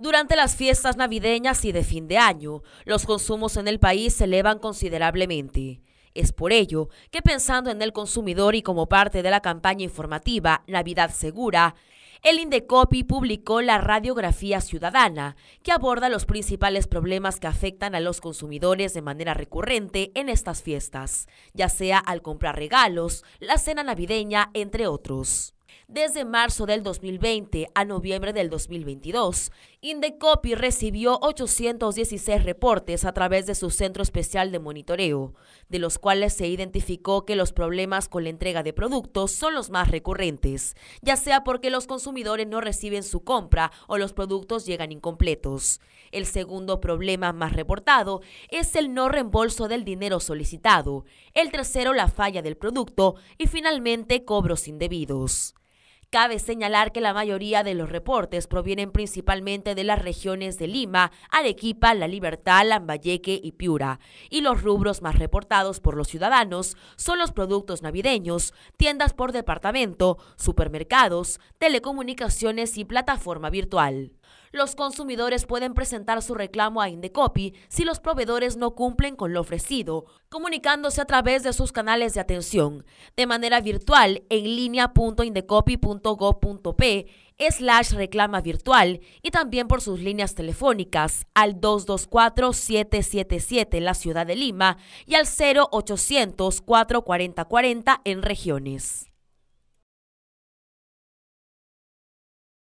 Durante las fiestas navideñas y de fin de año, los consumos en el país se elevan considerablemente. Es por ello que pensando en el consumidor y como parte de la campaña informativa Navidad Segura, el Indecopi publicó la radiografía ciudadana, que aborda los principales problemas que afectan a los consumidores de manera recurrente en estas fiestas, ya sea al comprar regalos, la cena navideña, entre otros. Desde marzo del 2020 a noviembre del 2022, Indecopi recibió 816 reportes a través de su Centro Especial de Monitoreo, de los cuales se identificó que los problemas con la entrega de productos son los más recurrentes, ya sea porque los consumidores no reciben su compra o los productos llegan incompletos. El segundo problema más reportado es el no reembolso del dinero solicitado, el tercero la falla del producto y finalmente cobros indebidos. Cabe señalar que la mayoría de los reportes provienen principalmente de las regiones de Lima, Arequipa, La Libertad, Lambayeque y Piura. Y los rubros más reportados por los ciudadanos son los productos navideños, tiendas por departamento, supermercados, telecomunicaciones y plataforma virtual. Los consumidores pueden presentar su reclamo a Indecopy si los proveedores no cumplen con lo ofrecido, comunicándose a través de sus canales de atención, de manera virtual en línea.indecopy.gov.p slash reclama virtual y también por sus líneas telefónicas al 224-777 en la ciudad de Lima y al 0800-44040 en regiones.